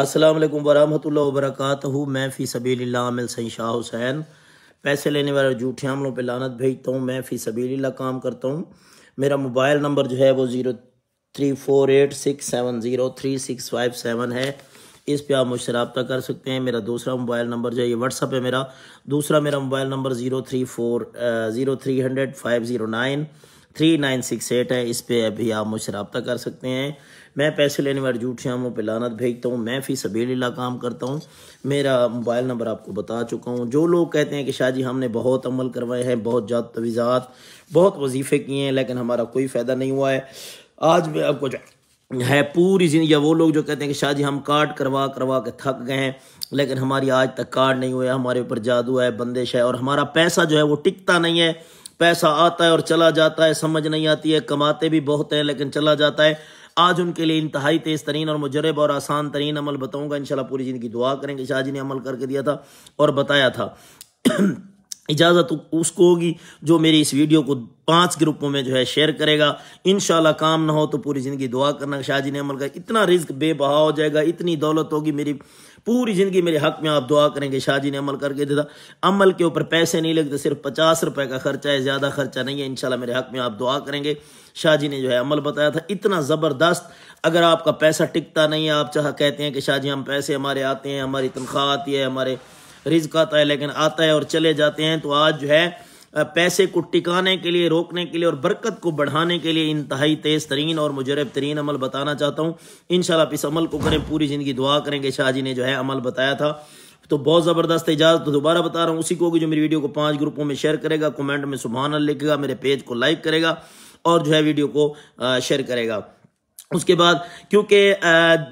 अस्सलाम वालेकुम वरहमतुल्लाहि वबरकातुहू मैं फ़ी सबील आमिल सही शाह हुसैन पैसे लेने वाले जूठे हमलों पर लानत भेजता हूँ मैं फ़ी सबील काम करता हूँ मेरा मोबाइल नंबर जो है वो zero three four eight six seven zero three six five seven है इस पर आप मुझसे रबता कर सकते हैं मेरा दूसरा मोबाइल नंबर जो है ये व्हाट्सअप है मेरा दूसरा मेरा mobile number zero three four zero three hundred five zero nine three nine six eight है इस पर अभी आप मुझसे रबता कर सकते हैं मैं पैसे लेने वाले झूठ श्यामों पर लानत भेजता हूँ मैं फी सबीला काम करता हूँ मेरा मोबाइल नंबर आपको बता चुका हूँ जो लोग कहते हैं कि शाह जी हमने बहुत अमल करवाए हैं बहुत ज़्यादा तवीज़ात बहुत वजीफ़े किए हैं लेकिन हमारा कोई फ़ायदा नहीं हुआ है आज मैं आपको है पूरी जिंदगी या वो लोग जो कहते हैं कि शाह जी हम कार्ड करवा करवा के थक गए हैं लेकिन हमारी आज तक कार्ड नहीं हुआ है हमारे ऊपर जादू है बंदिश है और हमारा पैसा जो है वो टिकता नहीं है पैसा आता है और चला जाता है समझ नहीं आती है कमाते भी बहुत हैं लेकिन चला जाता है आज उनके लिए इंतहाई तेज़ तरीन और मुजरब और आसान तरीन अमल बताऊंगा इंशाल्लाह पूरी ज़िंदगी दुआ करेंगे शाह जी ने अमल करके दिया था और बताया था इजाज़त उसको होगी जो मेरी इस वीडियो को पांच ग्रुपों में जो है शेयर करेगा इन काम ना हो तो पूरी ज़िंदगी दुआ करना शाहजी ने अमल कर इतना रिस्क बेबहा हो जाएगा इतनी दौलत होगी मेरी पूरी ज़िंदगी मेरे हक में आप दुआ करेंगे शाहजी ने अमल करके देता अमल के ऊपर पैसे नहीं लगते सिर्फ पचास रुपए का खर्चा है ज़्यादा खर्चा नहीं है इनशाला मेरे हक में आप दुआ करेंगे शाह जी ने जो है अमल बताया था इतना ज़बरदस्त अगर आपका पैसा टिकता नहीं है आप चाह कहते हैं कि शाहजी हम पैसे हमारे आते हैं हमारी तनख्वाह आती है हमारे रिज्क आता है लेकिन आता है और चले जाते हैं तो आज जो है पैसे को टिकाने के लिए रोकने के लिए और बरकत को बढ़ाने के लिए इंतहाई तेज़ तरीन और मुजरब तरीन अमल बताना चाहता हूँ इन आप इस अमल को करें पूरी ज़िंदगी दुआ करेंगे शाहजी ने जो है अमल बताया था तो बहुत ज़बरदस्त इजाज़त तो दोबारा बता रहा हूँ उसी को कि जो मेरी वीडियो को पाँच ग्रुपों में शेयर करेगा कमेंट में सुबहाना लिखेगा मेरे पेज को लाइक करेगा और जो है वीडियो को शेयर करेगा उसके बाद क्योंकि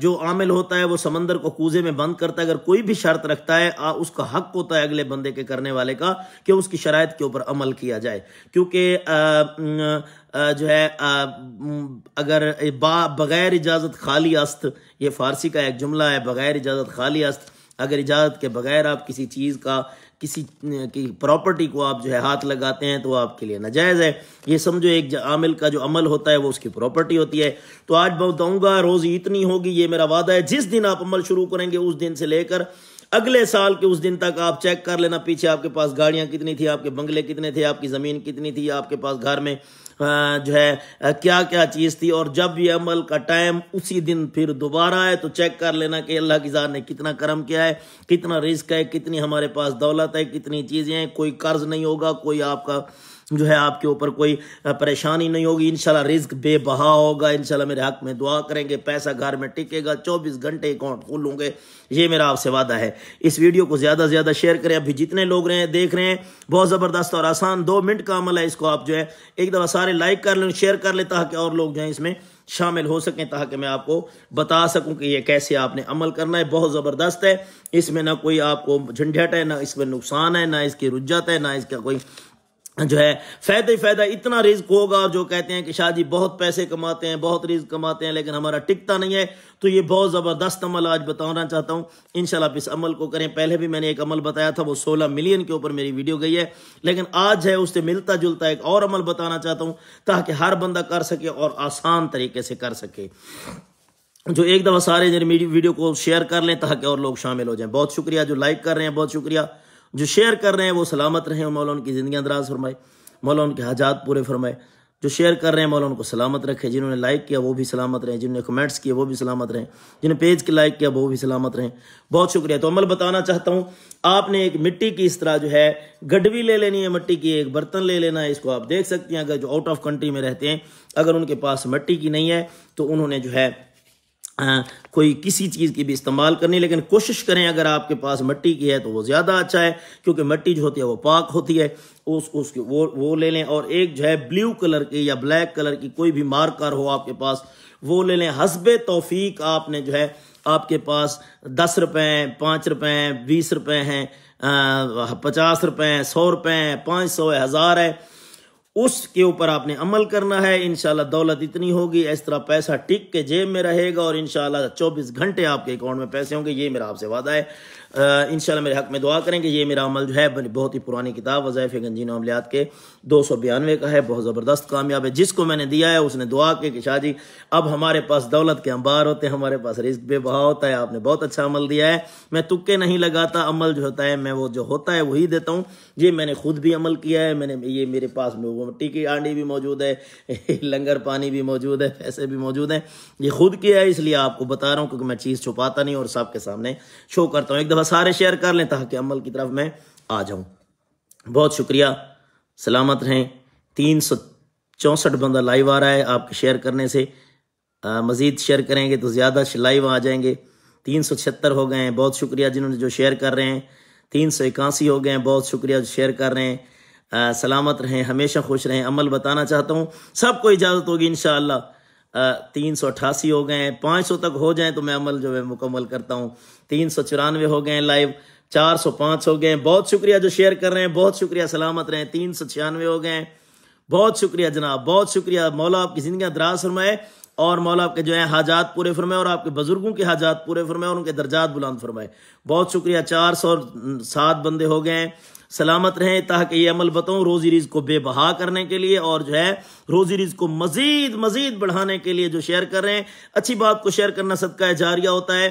जो आमिल होता है वो समंदर को कूजे में बंद करता है अगर कोई भी शर्त रखता है आ, उसका हक होता है अगले बंदे के करने वाले का कि उसकी शराय के ऊपर अमल किया जाए क्योंकि जो है अगर बगैर इजाज़त खाली अस्त ये फारसी का एक जुमला है बगैर इजाज़त खाली अस्त अगर इजाज़त के बगैर आप किसी चीज़ का किसी की प्रॉपर्टी को आप जो है हाथ लगाते हैं तो आपके लिए नाजायज़ है ये समझो एक आमिल का जो अमल होता है वो उसकी प्रॉपर्टी होती है तो आज बताऊँगा रोज़ी इतनी होगी ये मेरा वादा है जिस दिन आप अमल शुरू करेंगे उस दिन से लेकर अगले साल के उस दिन तक आप चेक कर लेना पीछे आपके पास गाड़ियाँ कितनी थी आपके बंगले कितने थे आपकी ज़मीन कितनी थी आपके पास घर में जो है क्या क्या चीज़ थी और जब ये अमल का टाइम उसी दिन फिर दोबारा आए तो चेक कर लेना कि अल्लाह की जान ने कितना कर्म किया है कितना रिस्क है कितनी हमारे पास दौलत है कितनी चीज़ें हैं कोई कर्ज नहीं होगा कोई आपका जो है आपके ऊपर कोई परेशानी नहीं होगी इनशाला रिस्क बेबहा होगा शाला मेरे हक में दुआ करेंगे पैसा घर में टिकेगा 24 घंटे अकाउंट खोल ये मेरा आपसे वादा है इस वीडियो को ज़्यादा से ज़्यादा शेयर करें अभी जितने लोग रहे हैं देख रहे हैं बहुत ज़बरदस्त और आसान दो मिनट का अमल है इसको आप जो है एक दफ़ा सारे लाइक कर लें शेयर कर लें ताकि और लोग जो है इसमें शामिल हो सकें ताकि मैं आपको बता सकूं कि ये कैसे आपने अमल करना है बहुत ज़बरदस्त है इसमें ना कोई आपको झंझट है ना इसमें नुकसान है ना इसकी रुझत है ना इसका कोई जो है फायदा ही फायदा इतना रिस्क होगा और जो कहते हैं कि शाह जी बहुत पैसे कमाते हैं बहुत रिस्क कमाते हैं लेकिन हमारा टिकता नहीं है तो ये बहुत ज़बरदस्त अमल आज बताना चाहता हूँ इन आप इस अमल को करें पहले भी मैंने एक अमल बताया था वो सोलह मिलियन के ऊपर मेरी वीडियो गई है लेकिन आज है उससे मिलता जुलता एक और अमल बताना चाहता हूँ ताकि हर बंदा कर सके और आसान तरीके से कर सके जो एक दफ़ा सारे वीडियो को शेयर कर लें ताकि और लोग शामिल हो जाए बहुत शुक्रिया जो लाइक कर रहे हैं बहुत शुक्रिया जो शेयर कर रहे हैं वो सलामत रहें मौला उनकी ज़िंदगी दराज फरमाए मौला उनके हाजात पूरे फरमाए जो शेयर कर रहे हैं मौला उनको सलामत रखें जिन्होंने लाइक किया वो भी सलामत रहें जिन्होंने कमेंट्स किए वो भी सलामत रहें जिन्होंने पेज के लाइक किया वो भी सलामत रहें बहुत शुक्रिया तो अमल बताना चाहता हूँ आपने एक मिट्टी की इस तरह जो है गडवी ले लेनी है मिट्टी की एक बर्तन ले लेना है इसको आप देख सकते हैं अगर जो आउट ऑफ कंट्री में रहते हैं अगर उनके पास मिट्टी की नहीं है तो उन्होंने जो है कोई किसी चीज़ की भी इस्तेमाल करनी लेकिन कोशिश करें अगर आपके पास मिट्टी की है तो वो ज़्यादा अच्छा है क्योंकि मिट्टी जो होती है वो पाक होती है उस उसके वो वो ले लें और एक जो है ब्लू कलर की या ब्लैक कलर की कोई भी मार्कर हो आपके पास वो ले लें हसब तोफ़ीक आपने जो है आपके पास दस रुपए हैं पाँच रुपए हैं बीस रुपए हैं पचास रुपए हैं सौ रुपए हैं पाँच सौ है हज़ार है उसके ऊपर आपने अमल करना है इनशाला दौलत इतनी होगी इस तरह पैसा टिक के जेब में रहेगा और इनशाला चौबीस घंटे आपके अकाउंट में पैसे होंगे ये मेरा आपसे वादा है इन मेरे हक में दुआ करें कि ये मेरा अमल जो है बहुत ही पुरानी किताब वज़ायफ़ गंजीन अमलियात के दो सौ बयानवे का है बहुत ज़बरदस्त कामयाब है जिसको मैंने दिया है उसने दुआ के कि शाह जी अब हमारे पास दौलत के अंबार होते हैं हमारे पास रिस्क बेबहा होता है आपने बहुत अच्छा अमल दिया है मैं तुक्के नहीं लगाता अमल जो होता है मैं वो जो होता है वही देता हूँ ये मैंने खुद भी अमल किया है मैंने ये मेरे पास मिट्टी की आंडी भी मौजूद है लंगर पानी भी मौजूद है पैसे भी मौजूद हैं ये खुद किया है इसलिए आपको बता रहा हूँ क्योंकि मैं चीज़ छुपाता नहीं और सबके सामने शो करता हूँ एक दफ़ा ज़रा सारे शेयर कर लें ताकि अमल की तरफ मैं आ जाऊं बहुत शुक्रिया सलामत रहें तीन सौ चौंसठ बंदा लाइव आ रहा है आपके शेयर करने से मज़ीद शेयर करेंगे तो ज़्यादा लाइव आ जाएंगे तीन सौ छिहत्तर हो गए हैं बहुत शुक्रिया जिन्होंने जो शेयर कर रहे हैं तीन सौ इक्यासी हो गए हैं बहुत शुक्रिया जो शेयर कर रहे हैं आ, सलामत रहें हमेशा खुश रहें अमल बताना चाहता हूँ सबको इजाज़त होगी इन तीन सौ अट्ठासी हो गए हैं पाँच सौ तक हो जाएं तो मैं अमल जो है मुकम्मल करता हूँ तीन सौ चौरानवे हो गए हैं लाइव चार सौ पाँच हो गए हैं बहुत शुक्रिया जो शेयर कर रहे हैं बहुत शुक्रिया सलामत रहें तीन सौ छियानवे हो गए हैं बहुत शुक्रिया जनाब बहुत शुक्रिया मौला आपकी ज़िंदगी दराज फरमाए और मौला आपके जो है हाजात पूरे फरमाए और आपके बुजुर्गों के हाजात पूरे फरमाए और उनके दर्जात बुलंद फरमाए बहुत शुक्रिया चार सौ सात बंदे हो गए हैं सलामत रहें ताकि ये अमल बताऊँ रोज़ी रिज को बेबहा करने के लिए और जो है रोज़ी रिज को मज़ीद मज़ीद बढ़ाने के लिए जो शेयर कर रहे हैं अच्छी बात को शेयर करना सदका जारिया होता है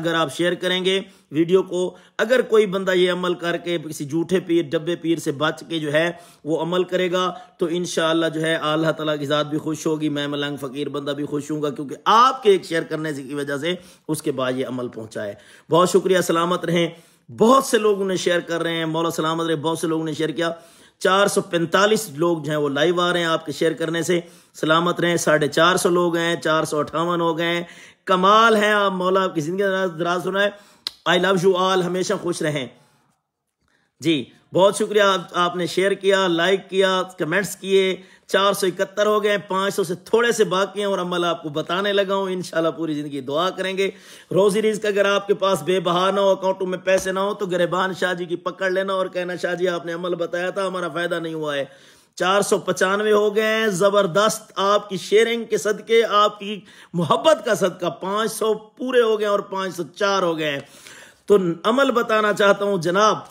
अगर आप शेयर करेंगे वीडियो को अगर कोई बंदा ये अमल करके किसी जूठे पीर डब्बे पीर से बच के जो है वो अमल करेगा तो इन जो है अल्लाह तला की ज़ात भी खुश होगी मैं मलंग फ़कीर बंदा भी खुश हूँ क्योंकि आपके एक शेयर करने की वजह से उसके बाद ये अमल पहुँचा है बहुत शुक्रिया सलामत रहें बहुत से लोग उन्हें शेयर कर रहे हैं मौला सलामत रहे बहुत से लोगों ने शेयर किया चार सौ पैंतालीस लोग जो हैं वो लाइव आ रहे हैं आपके शेयर करने से सलामत रहें साढ़े चार सौ लोग हैं चार सौ अठावन हो गए हैं कमाल हैं आप मौला आपकी जिंदगी दराज सुना है आई लव यू आल हमेशा खुश रहें जी बहुत शुक्रिया आप, आपने शेयर किया लाइक किया कमेंट्स किए चार सौ इकहत्तर हो गए पाँच सौ से थोड़े से बाकी हैं और अमल आपको बताने लगा हूँ इनशाला पूरी ज़िंदगी दुआ करेंगे रोज़ी रिज का अगर आपके पास बेबहार ना हो अकाउंटों में पैसे ना हो तो गरेबान शाह जी की पकड़ लेना और कहना शाह जी आपने अमल बताया था हमारा फ़ायदा नहीं हुआ है चार सौ पचानवे हो गए ज़बरदस्त आपकी शेयरिंग के सदके आपकी मोहब्बत का सदका पाँच सौ पूरे हो गए और पाँच सौ चार हो गए तो अमल बताना चाहता हूँ जनाब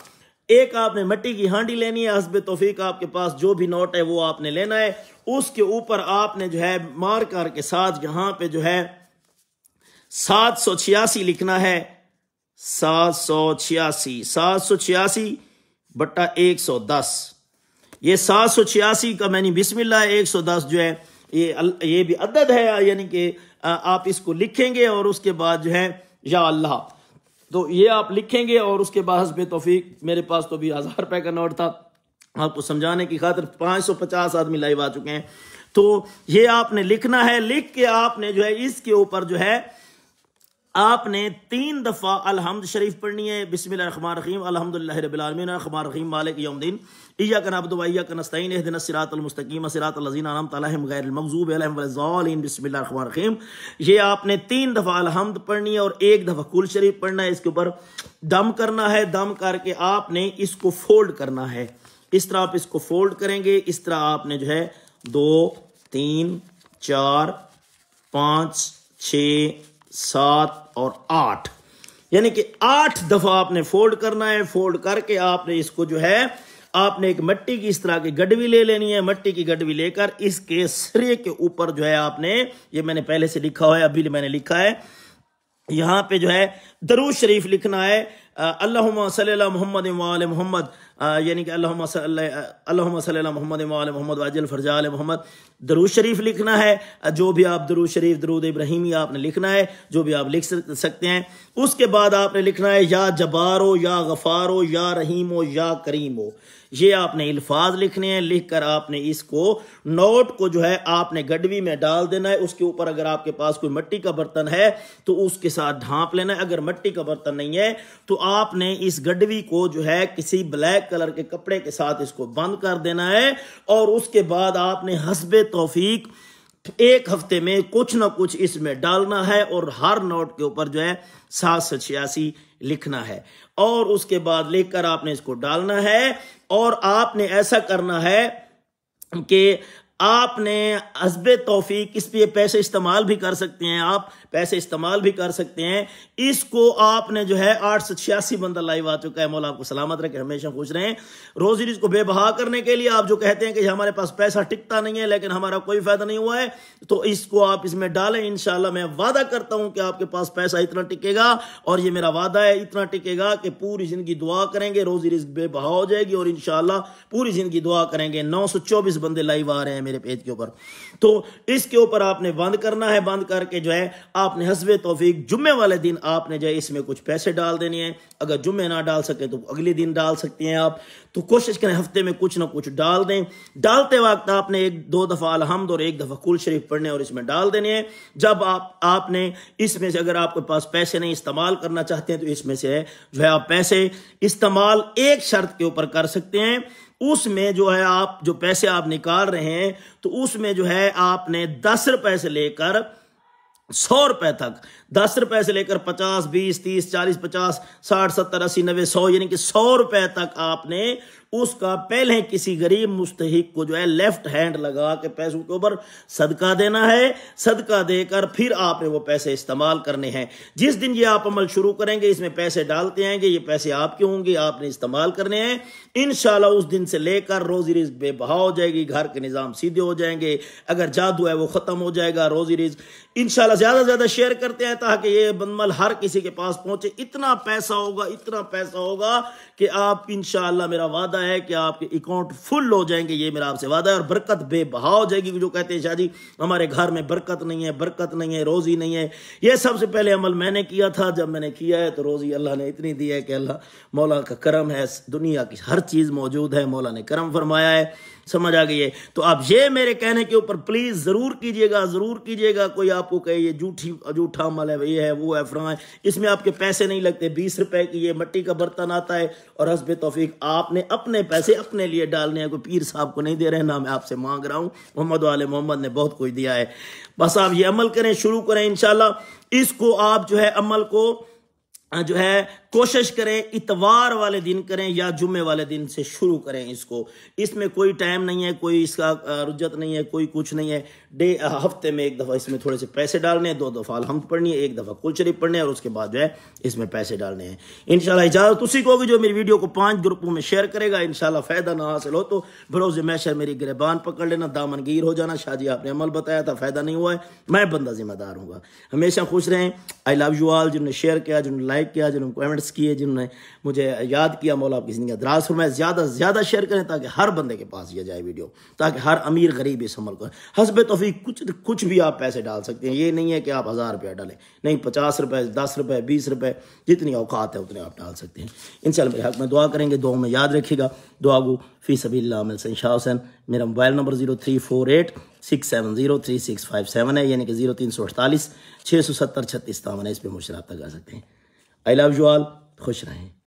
एक आपने मिट्टी की हांडी लेनी है हसब तोफीक आपके पास जो भी नोट है वो आपने लेना है उसके ऊपर आपने जो है मार्कर के साथ यहां पे जो है सात सौ छियासी लिखना है सात सौ छियासी सात सौ छियासी बट्टा एक सौ दस ये सात सौ छियासी का मैंने बिस्मिल्ला एक सौ दस जो है ये ये भी अदद है यानी कि आप इसको लिखेंगे और उसके बाद जो है या अल्लाह तो ये आप लिखेंगे और उसके बाद हसब तोफीक मेरे पास तो भी हज़ार रुपये का नोट था आपको समझाने की खातिर पाँच सौ पचास आदमी लाइव आ चुके हैं तो ये आपने लिखना है लिख के आपने जो है इसके ऊपर जो है आपने तीन दफ़ा अलहमद शरीफ पढ़नी है बिसमिल रहीम अलहमदिल्ला रबीआलमिन रखमान मालिक यौमदीन ईया का नबदवाइया का नस्तिन दिन सिरातमस्तकीम सिरातलजीन आलम तलम ये आपने तीन दफ़ा अलहमद पढ़नी है और एक दफ़ा कुल शरीफ पढ़ना है इसके ऊपर दम करना है दम करके आपने इसको फोल्ड करना है इस तरह आप इसको फोल्ड करेंगे इस तरह आपने जो है दो तीन चार पाँच छ सात और आठ यानी कि आठ दफा आपने फोल्ड करना है फोल्ड करके आपने इसको जो है आपने एक मट्टी की इस तरह की गडवी ले लेनी है मट्टी की गडवी लेकर इसके सिरे के ऊपर जो है आपने ये मैंने पहले से लिखा हुआ है अभी मैंने लिखा है यहाँ पे जो है दरूज शरीफ लिखना है अल्लाह सल मोहम्मद मोहम्मद यानी कि अल्लाह सल मोहम्मद मोहम्मद वाजल फरजा मोहम्मद दरूद शरीफ लिखना है जो भी आप दरूद शरीफ दरूद इब्राहिमी आपने लिखना है जो भी आप लिख सकते हैं उसके बाद आपने लिखना है या जबारो या गफारो या रहीम हो या करीम हो ये आपने अल्फाज लिखने हैं लिख कर आपने इसको नोट को जो है आपने गडवी में डाल देना है उसके ऊपर अगर आपके पास कोई मट्टी का बर्तन है तो उसके साथ ढांप लेना है अगर मट्टी का बर्तन नहीं है तो आपने इस गडवी को जो है किसी ब्लैक कलर के कपड़े के साथ इसको बंद कर देना है और उसके बाद आपने हसब तोफीक एक हफ्ते में कुछ ना कुछ इसमें डालना है और हर नोट के ऊपर जो है सात सौ छियासी लिखना है और उसके बाद लिखकर आपने इसको डालना है और आपने ऐसा करना है कि आपने हसब तोफ़ी इस पे पैसे इस्तेमाल भी कर सकते हैं आप पैसे इस्तेमाल भी कर सकते हैं इसको आपने जो है आठ सौ छियासी बंदा लाइव आ चुका है मोला आपको सलामत रखे हमेशा खुश रहे रोजी रिज को बेबहा करने के लिए आप जो कहते हैं कि हमारे पास पैसा टिकता नहीं है लेकिन हमारा कोई फायदा नहीं हुआ है तो इसको आप इसमें डालें इनशाला मैं वादा करता हूं कि आपके पास पैसा इतना टिकेगा और ये मेरा वादा है इतना टिकेगा कि पूरी जिंदगी दुआ करेंगे रोजी रिज बेबहा हो जाएगी और इनशाला पूरी जिंदगी दुआ करेंगे नौ सौ चौबीस बंदे लाइव आ रहे हैं मेरे पेज के ऊपर तो इसके ऊपर आपने बंद करना है बंद करके जो है आपने हसब तोफीक जुम्मे वाले दिन आपने जो इसमें कुछ पैसे डाल देने हैं अगर जुम्मे ना डाल सकें तो अगले दिन डाल सकते हैं आप तो कोशिश करें हफ्ते में कुछ ना कुछ डाल दें डालते वक्त आपने एक दो दफ़ा अलहमद और एक दफ़ा कुल शरीफ पढ़ने और इसमें डाल देने हैं जब आप आपने इसमें से अगर आपके पास पैसे नहीं इस्तेमाल करना चाहते हैं तो इसमें से जो है आप पैसे इस्तेमाल एक शर्त के ऊपर कर सकते हैं उसमें जो है आप जो पैसे आप निकाल रहे हैं तो उसमें जो है आपने दस रुपए से लेकर सौ रुपए तक दस रुपए से लेकर पचास बीस तीस चालीस पचास साठ सत्तर अस्सी नब्बे सौ यानी कि सौ रुपए तक आपने उसका पहले किसी गरीब मुस्तक को जो है लेफ्ट हैंड लगा के पैसों के ऊपर सदका देना है सदका देकर फिर आपने वो पैसे इस्तेमाल करने हैं जिस दिन ये आप अमल शुरू करेंगे इसमें पैसे डालते आएंगे ये पैसे आपके होंगे आपने इस्तेमाल करने हैं इन उस दिन से लेकर रोजी रिज बेबहा हो जाएगी घर के निज़ाम सीधे हो जाएंगे अगर जादू है वो ख़त्म हो जाएगा रोजी रिज इन ज़्यादा से ज़्यादा शेयर करते हैं ताकि ये बंदमल हर किसी के पास पहुंचे इतना पैसा होगा इतना पैसा होगा कि आप इन मेरा वादा वादा है कि आपके अकाउंट फुल हो जाएंगे ये मेरा आपसे वादा है और बरकत बेबहा हो जाएगी जो कहते हैं शाहजी हमारे घर में बरकत नहीं है बरकत नहीं है रोज़ी नहीं है ये सबसे पहले अमल मैंने किया था जब मैंने किया है तो रोज़ी अल्लाह ने इतनी दी है कि अल्लाह मौला का करम है दुनिया की हर चीज़ मौजूद है मौला ने करम फरमाया है समझ आ गई है तो आप ये मेरे कहने के ऊपर प्लीज़ ज़रूर कीजिएगा ज़रूर कीजिएगा कोई आपको कहे ये जूठी जूठा अमल है ये है वो है फ्रा है इसमें आपके पैसे नहीं लगते बीस रुपए की ये मट्टी का बर्तन आता है और हसब तोफीक आपने अपने पैसे अपने लिए डालने हैं कोई पीर साहब को नहीं दे रहे ना मैं आपसे मांग रहा हूँ मोहम्मद वाले मोहम्मद ने बहुत कुछ दिया है बस आप ये अमल करें शुरू करें इनशाला इसको आप जो है अमल को जो है कोशिश करें इतवार वाले दिन करें या जुम्मे वाले दिन से शुरू करें इसको इसमें कोई टाइम नहीं है कोई इसका रुजत नहीं है कोई कुछ नहीं है डे हफ्ते में एक दफ़ा इसमें थोड़े से पैसे डालने हैं दो दफ़ा अलहमद पढ़नी है एक दफ़ा कुल शरीफ पढ़ने और उसके बाद जो है इसमें पैसे डालने हैं इन इजाज़त उसी को भी जो मेरी वीडियो को पाँच ग्रुपों में शेयर करेगा इन फ़ायदा ना हासिल हो तो बरोज़ मैशर मेरी गिरबान पकड़ लेना दामनगीर हो जाना शादी आपने अमल बताया था फ़ायदा नहीं हुआ है मैं बंदा जिम्मेदार हूँ हमेशा खुश रहें आई लव यू आल जिन्होंने शेयर किया जिन्होंने लाइक किया जिन्होंने कमेंट्स किए जिन्होंने मुझे याद किया मौला आपकी ज़िंदगी दराज फरमाए ज़्यादा से ज़्यादा शेयर करें ताकि हर बंदे के पास यह जाए वीडियो ताकि हर अमीर गरीब इस अमल को हसब तो काफी कुछ कुछ भी आप पैसे डाल सकते हैं ये नहीं है कि आप हज़ार रुपया डालें नहीं पचास रुपए दस रुपए बीस रुपए जितनी औकात है उतने आप डाल सकते हैं इन मेरे हक में दुआ करेंगे दुआ में याद रखिएगा दुआ गो फ़ी सभी मिलसन शाह हुसैन मेरा mobile number zero three four eight six seven zero three six five seven है यानी कि जीरो तीन सौ अड़तालीस छः सौ सत्तर छत्तीस तावन है इस पर मुझसे रब्ता कर सकते हैं आई लव यू खुश रहें